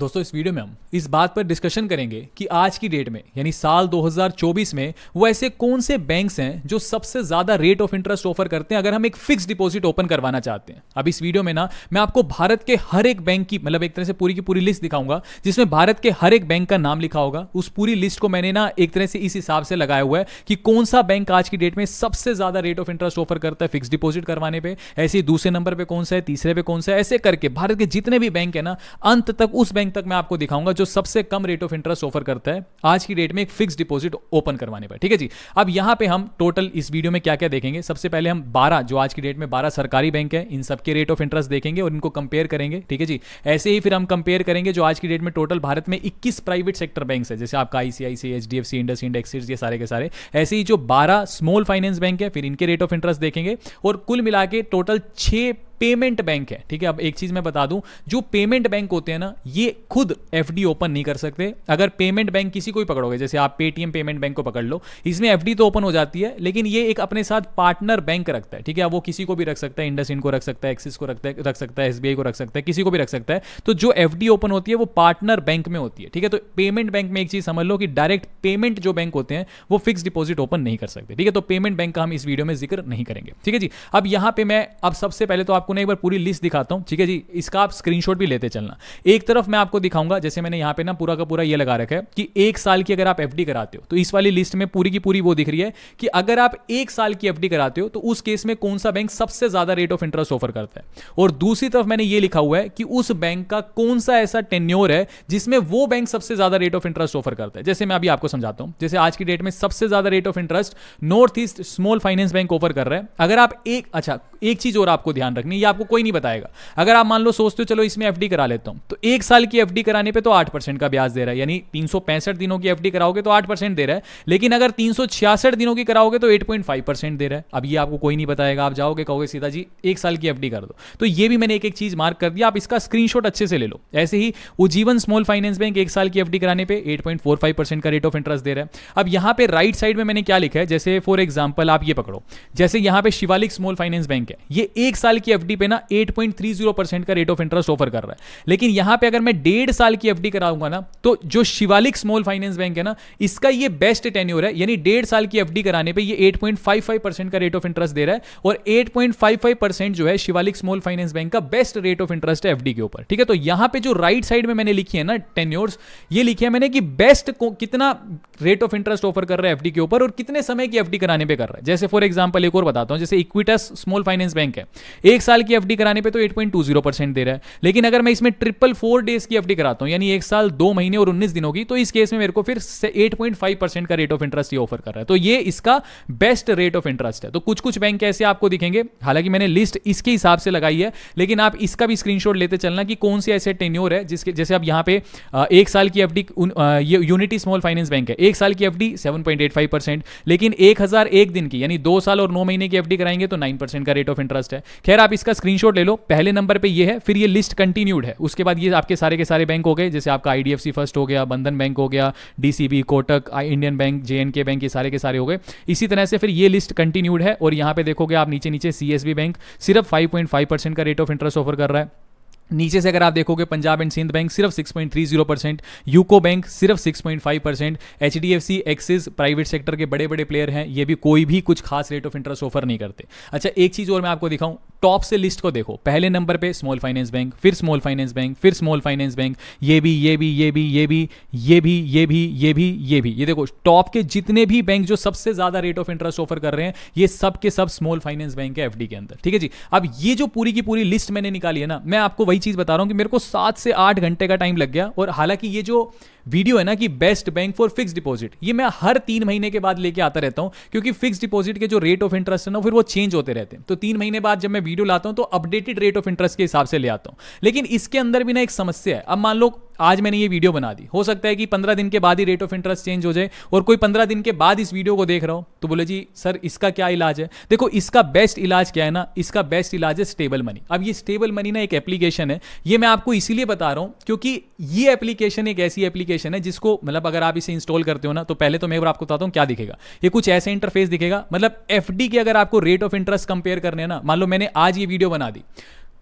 दोस्तों इस वीडियो में हम इस बात पर डिस्कशन करेंगे कि आज की डेट में यानी साल 2024 में वो ऐसे कौन से बैंक्स हैं जो सबसे ज्यादा रेट ऑफ इंटरेस्ट ऑफर करते हैं अगर हम एक फिक्स डिपॉजिट ओपन करवाना चाहते हैं अब इस वीडियो में ना मैं आपको भारत के हर एक बैंक की मतलब एक तरह से पूरी की पूरी लिस्ट दिखाऊंगा जिसमें भारत के हर एक बैंक का नाम लिखा होगा उस पूरी लिस्ट को मैंने ना एक तरह से इस हिसाब से लगाया हुआ है कि कौन सा बैंक आज की डेट में सबसे ज्यादा रेट ऑफ इंटरेस्ट ऑफर करता है फिक्स डिपॉजिट करवाने पर ऐसे दूसरे नंबर पर कौन सा है तीसरे पे कौन सा है ऐसे करके भारत के जितने भी बैंक है ना अंत तक उस बैंक बैंक तक मैं आपको दिखाऊंगा जो सबसे कम रेट ऑफ इंटरेस्ट ऑफर करता है आज की डेट में एक फिक्स डिपॉजिट ओपन करवाने पर ठीक है जी अब यहां पे हम टोटल इस वीडियो में क्या क्या देखेंगे सबसे पहले हम 12 जो आज की डेट में 12 सरकारी बैंक है इन सबके रेट ऑफ इंटरेस्ट देखेंगे और इनको कंपेयर करेंगे ठीक है जी ऐसे ही फिर हम कंपेयर करेंगे जो आज की डेट में टोटल भारत में इक्कीस प्राइवेट सेक्टर बैंक है जैसे आपका ICICI H D F C ये सारे के सारे ऐसे ही जो बारह स्मॉल फाइनेंस बैंक है फिर इनके रेट ऑफ इंटरेस्ट देखेंगे और कुल मिला टोटल छह पेमेंट बैंक है ठीक है अब एक चीज मैं बता दूं जो पेमेंट बैंक होते हैं ना ये खुद एफ ओपन नहीं कर सकते अगर पेमेंट बैंक किसी को भी पकड़ोगे जैसे आप पेटीएम पेमेंट बैंक को पकड़ लो इसमें एफ तो ओपन हो जाती है लेकिन ये एक अपने साथ पार्टनर बैंक रखता है ठीक है वो किसी को भी रख सकता है इंडस को रख सकता है एक्सिस को रखता है रख सकता है एसबीआई को रख सकता है किसी को भी रख सकता है तो जो एफ ओपन होती है वो पार्टनर बैंक में होती है ठीक है तो पेमेंट बैंक में एक चीज समझ लो कि डायरेक्ट पेमेंट जो बैंक होते हैं वो फिक्स डिपोजिट ओपन नहीं कर सकते ठीक है तो पेमेंट बैंक का हम इस वीडियो में जिक्र नहीं करेंगे ठीक है जी अब यहां पर मैं अब सबसे पहले तो आपको आपको ना एक बार पूरी लिस्ट दिखाता हूँ ठीक है जी इसका आप स्क्रीनशॉट भी लेते चलना एक तरफ मैं आपको दिखाऊंगा जैसे मैंने यहाँ पे ना पूरा का पूरा ये लगा रखा है कि एक साल की अगर आप एफ कराते हो तो इस वाली लिस्ट में पूरी की पूरी वो दिख रही है कि अगर आप एक साल की एफ कराते हो तो उस केस में कौन सा बैंक सबसे ज्यादा रेट ऑफ इंटरेस्ट ऑफर करता है और दूसरी तरफ मैंने ये लिखा हुआ है कि उस बैंक का कौन सा ऐसा टेन्योर है जिसमें वो बैंक सबसे ज्यादा रेट ऑफ इंटरेस्ट ऑफर करता है जैसे मैं अभी आपको समझाता हूँ जैसे आज की डेट में सबसे ज्यादा rate of interest north east small finance bank offer कर रहा है अगर आप एक अच्छा एक चीज और आपको ध्यान रखनी ये आपको कोई नहीं बताएगा अगर आप मान लो सोचते हो चलो इसमें एफ करा लेता हूँ तो एक साल की एफ कराने पर तो आठ का ब्याज दे रहा है यानी तीन दिनों की एफ कराओगे तो आठ दे रहा है लेकिन अगर तीन दिनों की कराओगे तो एट दे रहा है अब ये आपको कोई नहीं बताएगा आप जाओगे कहोगे सीधा जी एक साल की एफ कर दो तो ये भी मैंने एक एक चीज मार्क कर दिया आप इसका स्क्रीनशॉट अच्छे से ले लो ऐसे ही उज्जीवन स्मॉल फाइनेंस बैंक एक साल की एफडी कराने पे 8.45 परसेंट का रेट ऑफ इंटरेस्ट दे रहा है अब यहां पे राइट साइड में मैंने क्या लिखा है जैसे फॉर एग्जांपल आप ये पकड़ो जैसे यहां पे शिवालिक स्मॉल फाइनेंस बैंक है ये एक साल की एफ एफडी पे ना 8.30 परसेंट का रेट ऑफ इंटरेस्ट ऑफर कर रहा है लेकिन यहां पे अगर मैं डेढ़ साल की एफडी कराऊंगा ना तो जो शिवालिक स्मॉल फाइनेंस बैंक है ना इसका ये बेस्ट टेन्यूर है यानी डेढ़ साल की एफडी कराने पे ये 8.55 परसेंट का रेट ऑफ इंटरेस्ट दे रहा है और 8.55 परसेंट जो है शिवालिक स्मॉल फाइनेंस बैंक का बेस्ट रेट ऑफ इंटरेस्ट है एफडी के ऊपर ठीक है तो यहां पर जो राइट साइड में मैंने लिखी है ना टेन्योर्स ये लिखी है मैंने कि बेस्ट कितना रेट ऑफ इंटरेस्ट ऑफर कर रहा है एफडी के ऊपर और कितने समय की एफडी कराने पर कर रहा है जैसे फॉर एग्जाम्पल एक और बताता हूं जैसे इक्विटस स्मॉल फाइनेंस बैंक है एक साल की एफडी कराने पे तो 8.20 परसेंट दे रहा है लेकिन अगर मैं इसमें ट्रिपल फोर डेज की एफडी कराता हूं यानी एक साल दो महीने और उन्नीस दिनों की तो इस केस में मेरे को फिर 8.5 परसेंट का रेट ऑफ इंटरेस्ट ये ऑफर कर रहा है तो ये इसका बेस्ट रेट ऑफ इंटरेस्ट है तो कुछ कुछ बैंक ऐसे आपको दिखेंगे हालांकि मैंने लिस्ट इसके हिसाब से लगाई है लेकिन आप इसका भी स्क्रीन लेते चलना कि कौन सी ऐसे टेन्योर है जिसके जैसे आप यहां पर एक साल की एफडी ये यूनिटी स्मॉल फाइनेंस बैंक है एक साल की एफडी 7.85 परसेंट लेकिन एक दिन की यानी दो साल और नौ महीने की एफडी कराएंगे तो नाइन परसेंट का रेट ऑफ इंटरेस्ट है खैर आप इसका स्क्रीनशॉट ले लो पहले नंबर पे ये है फिर ये लिस्ट कंटिन्यूड है उसके बाद ये आपके सारे के सारे बैंक हो गए जैसे आपका आईडीएफसी फर्स्ट हो गया बंधन बैंक हो गया DCB Kotak Indian bank J and K bank ये सारे के सारे हो गए इसी तरह से फिर ये लिस्ट कंटिन्यूड है और यहाँ पे देखोगे आप नीचे नीचे सीएसबी बैंक सिर्फ फाइव परसेंट का रेट ऑफ इंटरेस्ट ऑफर कर रहा है नीचे से अगर आप देखोगे पंजाब एंड सिंध बैंक सिर्फ 6.30 परसेंट यूको बैंक सिर्फ 6.5 percent H D F C Axis private sector के बड़े बड़े प्लेयर हैं ये भी कोई भी कुछ खास रेट ऑफ इंटरेस्ट ऑफर नहीं करते अच्छा एक चीज़ और मैं आपको दिखाऊं टॉप से लिस्ट को देखो पहले नंबर पे स्मॉल फाइनेंस बैंक फिर स्मॉल फाइनेंस बैंक फिर स्मॉल फाइनेंस बैंक ये भी ये भी ये भी ये भी ये भी ये भी ये भी ये भी ये देखो टॉप के जितने भी बैंक जो सबसे ज्यादा रेट ऑफ इंटरेस्ट ऑफर कर रहे हैं ये सब के सब स्मॉल फाइनेंस बैंक है एफडी के अंदर ठीक है जी अब ये जो पूरी की पूरी लिस्ट मैंने निकाली है ना मैं आपको वही चीज बता रहा हूं कि मेरे को सात से आठ घंटे का टाइम लग गया और हालांकि ये जो वीडियो है ना कि best bank for fix deposit ये मैं हर तीन महीने के बाद लेके आता रहता हूं क्योंकि फिक्स डिपॉजिट के जो रेट ऑफ इंटरेस्ट है ना फिर वो चेंज होते रहते हैं तो तीन महीने बाद जब मैं वीडियो लाता हूं तो अपडेटेड रेट ऑफ इंटरेस्ट के हिसाब से ले आता हूं लेकिन इसके अंदर भी ना एक समस्या है अब मान लो आज मैंने ये वीडियो बना दी हो सकता है कि पंद्रह दिन के बाद ही रेट ऑफ इंटरेस्ट चेंज हो जाए और कोई पंद्रह दिन के बाद इस वीडियो को देख रहा हो तो बोले जी सर इसका क्या इलाज है देखो इसका बेस्ट इलाज क्या है ना इसका बेस्ट इलाज है स्टेबल मनी अब ये स्टेबल मनी ना एक एप्लीकेशन है ये मैं आपको इसीलिए बता रहा हूँ क्योंकि ये एप्लीकेशन एक ऐसी एप्लीकेशन है जिसको मतलब अगर आप इसे इंस्टॉल करते हो ना तो पहले तो मैं आपको बताता हूँ क्या दिखेगा ये कुछ ऐसे इंटरफेस दिखेगा मतलब एफ के अगर आपको रेट ऑफ इंटरेस्ट कंपेयर करने ना मान लो मैंने आज ये वीडियो बना दी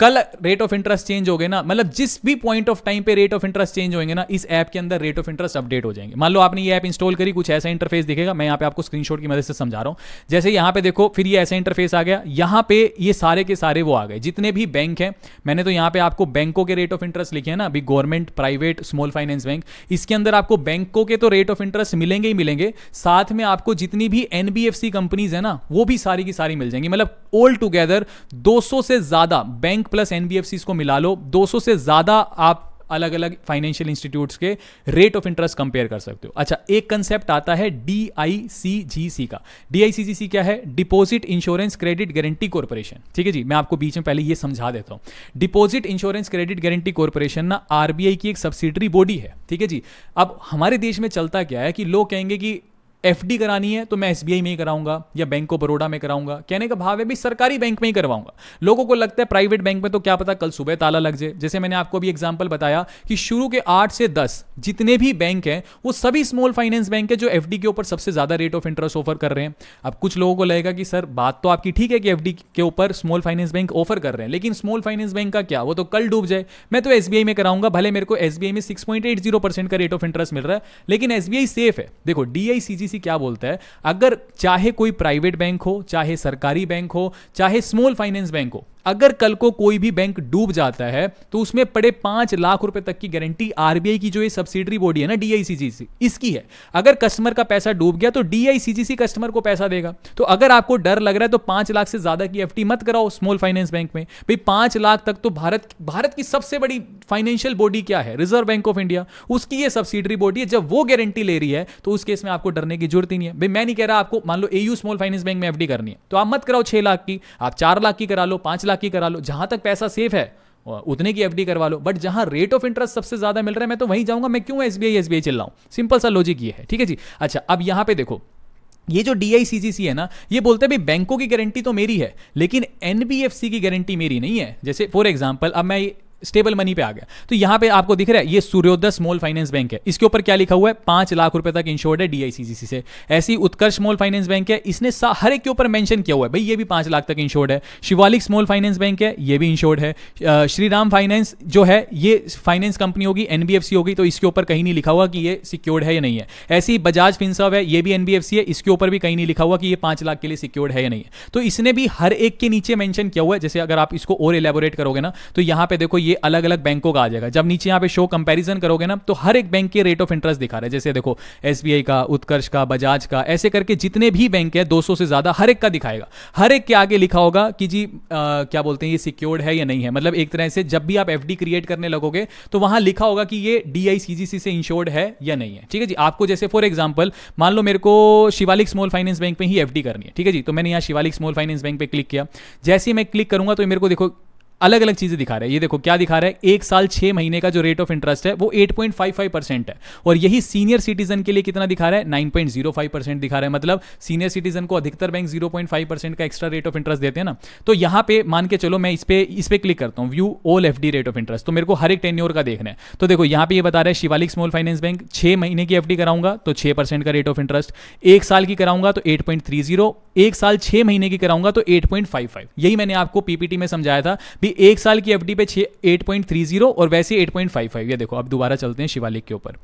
कल रेट ऑफ इंटरेस्ट चेंज हो गए ना मतलब जिस भी पॉइंट ऑफ टाइम पे रेट ऑफ इंटरेस्ट चेंज होंगे ना इस ऐप के अंदर रेट ऑफ इंटरेस्ट अपडेट हो जाएंगे मान लो आपने ये ऐप इंस्टॉल करी कुछ ऐसा इंटरफेस दिखेगा मैं यहाँ पे आपको स्क्रीनशॉट की मदद से समझा रहा हूँ जैसे यहाँ पे देखो फिर ये ऐसा इंटरफेस आ गया यहाँ पे ये सारे के सारे वो आ गए जितने भी बैंक हैं मैंने तो यहाँ पे आपको बैंकों के रेट ऑफ इंटरेस्ट लिखे हैं ना अभी government private small finance bank इसके अंदर आपको बैंकों के तो रेट ऑफ इंटरेस्ट मिलेंगे ही मिलेंगे साथ में आपको जितनी भी एनबीएफसी कंपनीज है ना वो भी सारी की सारी मिल जाएंगी मतलब ऑल टूगेदर दो से ज्यादा बैंक बैंक प्लस एनबीएफसी को मिला लो 200 से ज्यादा आप अलग अलग फाइनेंशियल इंस्टीट्यूट के रेट ऑफ इंटरेस्ट कंपेयर कर सकते हो अच्छा एक कंसेप्ट आता है डी का डी क्या है deposit insurance credit guarantee corporation ठीक है जी मैं आपको बीच में पहले ये समझा देता हूं deposit insurance credit guarantee corporation ना आरबीआई की एक सब्सिडरी बॉडी है ठीक है जी अब हमारे देश में चलता क्या है कि लोग कहेंगे कि एफ करानी है तो मैं एस में ही कराऊंगा या बैंक ऑफ बड़ोड़ा में कराऊंगा कहने का भाव है भी सरकारी बैंक में ही करवाऊंगा लोगों को लगता है प्राइवेट बैंक में तो क्या पता कल सुबह ताला लग जाए जैसे मैंने आपको अभी एग्जाम्पल बताया कि शुरू के आठ से दस जितने भी बैंक हैं वो सभी स्मॉल फाइनेंस बैंक है जो एफ के ऊपर सबसे ज्यादा रेट ऑफ इंटरेस्ट ऑफर कर रहे हैं अब कुछ लोगों को लगेगा कि सर बात तो आपकी ठीक है कि एफ के ऊपर स्मॉल फाइनेंस बैंक ऑफर कर रहे हैं लेकिन स्मॉल फाइनेंस बैंक का क्या वो तो कल डूब जाए मैं तो एस में कराऊंगा भले मेरे को एस में सिक्स का रेट ऑफ इंटरेस्ट मिल रहा है लेकिन एस सेफ है देखो डी पॉलिसी क्या बोलता है अगर चाहे कोई प्राइवेट बैंक हो चाहे सरकारी बैंक हो चाहे स्मॉल फाइनेंस बैंक हो अगर कल को कोई भी बैंक डूब जाता है तो उसमें पड़े पांच लाख रुपए तक की गारंटी आरबीआई की जो ये सब्सिडरी बॉडी है ना डीआईसीजी इसकी है अगर कस्टमर का पैसा डूब गया तो डीआईसीजीसी कस्टमर को पैसा देगा तो अगर आपको डर लग रहा है तो पांच लाख से ज्यादा की एफ मत कराओ स्मॉल फाइनेंस बैंक में भाई पांच लाख तक तो भारत भारत की सबसे बड़ी फाइनेंशियल बॉडी क्या है रिजर्व बैंक ऑफ इंडिया उसकी ये सब्सिडरी बॉडी है जब वो गारंटी ले रही है तो उस केस में आपको डरने की जरूरत ही नहीं है भाई मैं नहीं कह रहा आपको मान लो एयू स्मॉल फाइनेंस बैंक में एफ करनी है तो आप मत कराओ छह लाख की आप चार लाख की करा लो पांच लाख लाख की करा लो जहां तक पैसा सेफ है उतने की एफडी करवा लो बट जहां रेट ऑफ इंटरेस्ट सबसे ज्यादा मिल रहा है मैं तो वहीं जाऊंगा मैं क्यों एसबीआई एसबीआई आई एस चिल्लाऊं सिंपल सा लॉजिक ये है ठीक है जी अच्छा अब यहां पे देखो ये जो डी है ना ये बोलते हैं भाई बैंकों की गारंटी तो मेरी है लेकिन एनबीएफसी की गारंटी मेरी नहीं है जैसे फॉर एग्जाम्पल अब मैं स्टेबल मनी पे आ गया तो यहां पे आपको दिख रहा है ये सूर्योदय स्मॉल फाइनेंस बैंक है इसके ऊपर क्या लिखा हुआ है पांच लाख रुपए तक इंश्योर्ड है डीआईसीसी से ऐसी उत्कर्ष स्मॉल फाइनेंस बैंक है इसने हर एक के ऊपर मेंशन किया हुआ है भाई ये भी पांच लाख तक इंश्योर्ड है शिवालिक स्मॉल फाइनेंस बैंक है ये भी इंश्योर्ड है श्रीराम फाइनेंस जो है ये फाइनेंस कंपनी होगी एनबीएफसी होगी तो इसके ऊपर कहीं नहीं लिखा हुआ कि ये सिक्योर्ड है या नहीं है ऐसी बजाज फिंसव है ये भी एनबीएफसी है इसके ऊपर भी कहीं नहीं लिखा हुआ कि ये पांच लाख के लिए सिक्योर्ड है या नहीं है तो इसने भी हर एक के नीचे मैंशन किया हुआ है जैसे अगर आप इसको और एलेबोरेट करोगे ना तो यहां पर देखो ये अलग अलग बैंकों का आ जाएगा जब नीचे यहाँ पे शो कंपैरिजन करोगे ना तो हर एक बैंक के रेट ऑफ इंटरेस्ट दिखा रहे हैं जैसे देखो एस का उत्कर्ष का बजाज का ऐसे करके जितने भी बैंक है दो से ज्यादा हर एक का दिखाएगा हर एक के आगे लिखा होगा कि जी आ, क्या बोलते हैं ये सिक्योर्ड है या नहीं है मतलब एक तरह से जब भी आप एफ क्रिएट करने लगोगे तो वहां लिखा होगा कि ये डी से इंश्योर्ड है या नहीं है ठीक है जी आपको जैसे फॉर एग्जाम्पल मान लो मेरे को शिवालिक स्मॉल फाइनेंस बैंक में ही एफ करनी है ठीक है जी तो मैंने यहाँ शिवालिक स्मॉल फाइनेंस बैंक पे क्लिक किया जैसे मैं क्लिक करूंगा तो मेरे को देखो अलग अलग चीज़ें दिखा रहे हैं ये देखो क्या दिखा रहा है एक साल छह महीने का जो रेट ऑफ इंटरेस्ट है वो 8.55 परसेंट है और यही सीनियर सिटीजन के लिए कितना दिखा रहा है 9.05 परसेंट दिखा रहा है मतलब सीनियर सिटीजन को अधिकतर बैंक 0.5 परसेंट का एक्स्ट्रा रेट ऑफ इंटरेस्ट देते हैं ना तो यहां पर मान के चलो मैं इस पर इस पर क्लिक करता हूं view all F rate of interest तो मेरे को हर एक टेन्योर का देखना है तो देखो यहां पर यह बता रहे हैं शिवालिक स्मॉल फाइनेंस बैंक छह महीने की एफ कराऊंगा तो छह का रेट ऑफ इंटरेस्ट एक साल की कराऊंगा तो एट एक साल छह महीने की कराऊंगा तो 8.55 यही मैंने आपको पीपीटी में समझाया था भी एक साल की एफडी पे 8.30 और वैसे 8.55 ये देखो अब दोबारा चलते हैं शिवालिक के ऊपर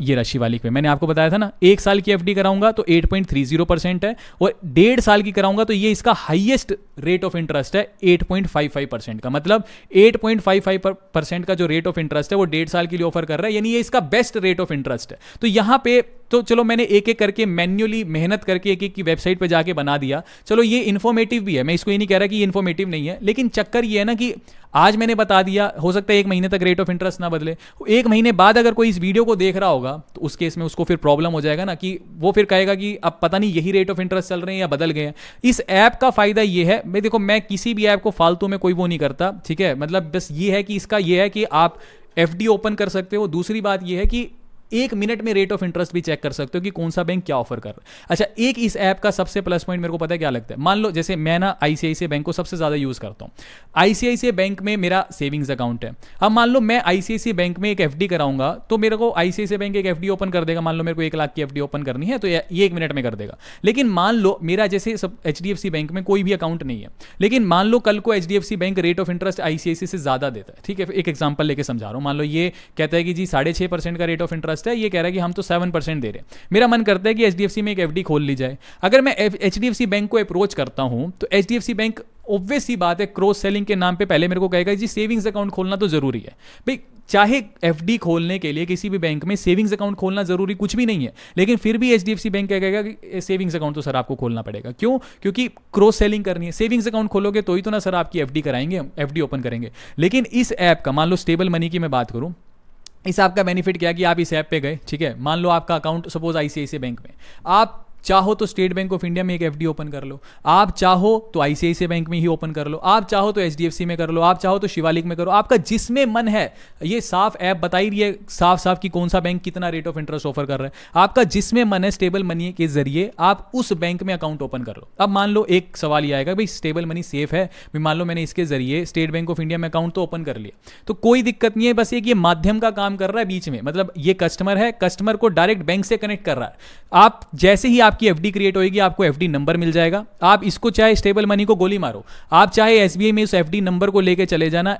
ये रहा शिवालिक में मैंने आपको बताया था ना एक साल की एफडी कराऊंगा तो 8.30 परसेंट है और डेढ़ साल की कराऊंगा तो ये इसका हाईएस्ट रेट ऑफ इंटरेस्ट है 8.55 परसेंट का मतलब 8.55 परसेंट का जो रेट ऑफ इंटरेस्ट है वो डेढ़ साल के लिए ऑफर कर रहा है यानी ये इसका बेस्ट रेट ऑफ इंटरेस्ट है तो यहां पे तो चलो मैंने एक एक करके मैन्युअली मेहनत करके एक एक की वेबसाइट पर जाके बना दिया चलो ये इन्फॉर्मेटिव भी है मैं इसको ये नहीं कह रहा कि ये इन्फॉर्मेटिव नहीं है लेकिन चक्कर ये है ना कि आज मैंने बता दिया हो सकता है एक महीने तक रेट ऑफ इंटरेस्ट ना बदले एक महीने बाद अगर कोई इस वीडियो को देख रहा होगा तो उस केस में उसको फिर प्रॉब्लम हो जाएगा ना कि वो फिर कहेगा कि अब पता नहीं यही रेट ऑफ इंटरेस्ट चल रहे हैं या बदल गए हैं इस ऐप का फायदा ये है मैं देखो मैं किसी भी ऐप को फालतू में कोई वो नहीं करता ठीक है मतलब बस ये है कि इसका ये है कि आप एफ ओपन कर सकते हो दूसरी बात यह है कि एक मिनट में रेट ऑफ इंटरेस्ट भी चेक कर सकते हो कि कौन सा बैंक क्या ऑफर कर रहा है अच्छा एक इस ऐप का सबसे प्लस पॉइंट मेरे को पता है क्या लगता है मान लो जैसे मैं ना आईसीआईसी बैंक को सबसे ज़्यादा यूज़ करता हूं आईसीआईसी बैंक में मेरा सेविंग्स अकाउंट है अब मान लो मैं आईसीआईसी बैंक में एक एफ कराऊंगा तो मेरे को आईसीआईसी बैंक एक एफ ओपन कर देगा मान लो मेरे को एक लाख की एफ ओपन करनी है तो ये एक मिनट में कर देगा लेकिन मान लो मेरा जैसे सब एच बैंक में कोई भी अकाउंट नहीं है लेकिन मान लो कल को H bank rate of interest ICICI से ज़्यादा देता है ठीक है एक एग्जाम्पल लेके समझा रहा हूं मान लो ये कहता है कि जी साढ़े परसेंट का रेट ऑफ इंटरेस्ट इंटरेस्ट है ये कह रहा है कि हम तो सेवन परसेंट दे रहे हैं मेरा मन करता है कि एच में एक एफ खोल ली जाए अगर मैं एच बैंक को अप्रोच करता हूँ तो एच बैंक ऑब्वियस ही बात है क्रॉस सेलिंग के नाम पे पहले मेरे को कहेगा जी सेविंग्स अकाउंट खोलना तो जरूरी है भाई चाहे एफ खोलने के लिए किसी भी बैंक में सेविंग्स अकाउंट खोलना जरूरी कुछ भी नहीं है लेकिन फिर भी एच बैंक क्या कहेगा कि सेविंग्स अकाउंट तो सर आपको खोलना पड़ेगा क्यों क्योंकि क्रॉस सेलिंग करनी है सेविंग्स अकाउंट खोलोगे तो ही तो ना सर आपकी एफ कराएंगे एफ ओपन करेंगे लेकिन इस ऐप का मान लो स्टेबल मनी की मैं बात करूँ इस ऐप का बेनिफिट क्या कि आप इस ऐप पे गए ठीक है मान लो आपका अकाउंट सपोज आईसीआईसी बैंक में आप चाहो तो स्टेट बैंक ऑफ इंडिया में एक एफ ओपन कर लो आप चाहो तो आईसीआईसी बैंक में ही ओपन कर लो आप चाहो तो एच में कर लो आप चाहो तो शिवालिक में करो आपका जिसमें मन है ये साफ ऐप बता ही रही है साफ साफ कि कौन सा बैंक कितना रेट ऑफ इंटरेस्ट ऑफर कर रहा है आपका जिसमें मन है स्टेबल मनी के जरिए आप उस बैंक में अकाउंट ओपन कर लो अब मान लो एक सवाल ये आएगा भाई स्टेबल मनी सेफ है मान लो मैंने इसके जरिए स्टेट बैंक ऑफ इंडिया में अकाउंट तो ओपन कर लिया तो कोई दिक्कत नहीं है बस एक ये माध्यम का काम कर रहा है बीच में मतलब ये कस्टमर है कस्टमर को डायरेक्ट बैंक से कनेक्ट कर रहा है आप जैसे ही आप आपकी एफ क्रिएट होगी आपको एफ नंबर मिल जाएगा आप इसको चाहे स्टेबल मनी को गोली मारो आप चाहे एस में उस एफ नंबर को लेकर चले जाना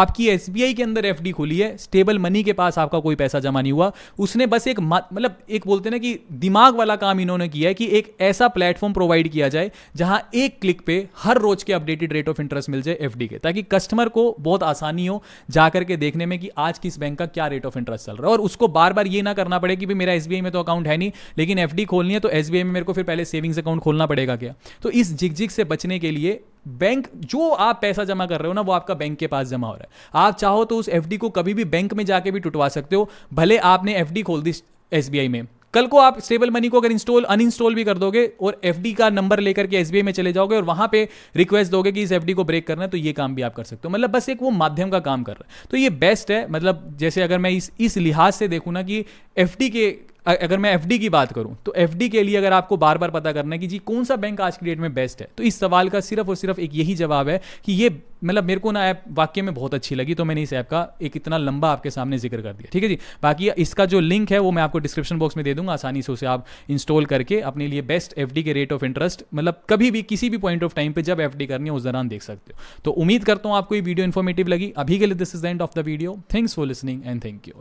आपकी एस के अंदर एफ खुली है स्टेबल मनी के पास आपका कोई पैसा जमा नहीं हुआ उसने बस एक मतलब एक बोलते ना कि दिमाग वाला काम इन्होंने किया है कि एक ऐसा प्लेटफॉर्म प्रोवाइड किया जाए जहां एक क्लिक पे हर रोज के अपडेटेड रेट ऑफ इंटरेस्ट मिल जाए एफ के ताकि कस्टमर को बहुत आसानी हो जाकर के देखने में कि आज किस बैंक का क्या रेट ऑफ इंटरेस्ट चल रहा है और उसको बार बार ये ना करना पड़े कि भी मेरा एस में तो अकाउंट है नहीं लेकिन एफ खोलनी है तो एस एस में मेरे को फिर पहले सेविंग्स अकाउंट खोलना पड़ेगा क्या तो इस झिक झिक से बचने के लिए बैंक जो आप पैसा जमा कर रहे हो ना वो आपका बैंक के पास जमा हो रहा है आप चाहो तो उस एफ को कभी भी बैंक में जाके भी टुटवा सकते हो भले आपने एफ खोल दी एस में कल को आप स्टेबल मनी को अगर इंस्टॉल अनइंस्टॉल भी कर दोगे और एफ का नंबर लेकर के एस में चले जाओगे और वहां पे रिक्वेस्ट दोगे कि इस एफ को ब्रेक करना है तो ये काम भी आप कर सकते हो मतलब बस एक वो माध्यम का काम कर रहा है तो ये बेस्ट है मतलब जैसे अगर मैं इस इस लिहाज से देखूँ ना कि एफ के अगर मैं एफ की बात करूँ तो एफ के लिए अगर आपको बार बार पता करना है कि जी कौन सा बैंक आज की डेट में बेस्ट है तो इस सवाल का सिर्फ और सिर्फ एक यही जवाब है कि ये मतलब मेरे को ना ऐप वाक्य में बहुत अच्छी लगी तो मैंने इस ऐप का एक इतना लंबा आपके सामने जिक्र कर दिया ठीक है जी बाकी इसका जो लिंक है वो मैं आपको डिस्क्रिप्शन बॉक्स में दे दूंगा आसानी से उसे आप इंस्टॉल करके अपने लिए बेस्ट एफ के रेट ऑफ इंटरेस्ट मतलब कभी भी किसी भी पॉइंट ऑफ टाइम पर जब एफ करनी है उस दौरान देख सकते हो तो उम्मीद करता हूँ आपको ये वीडियो इन्फॉर्मेटिव लगी अभी के लिए this is the end of the video thanks for listening and thank you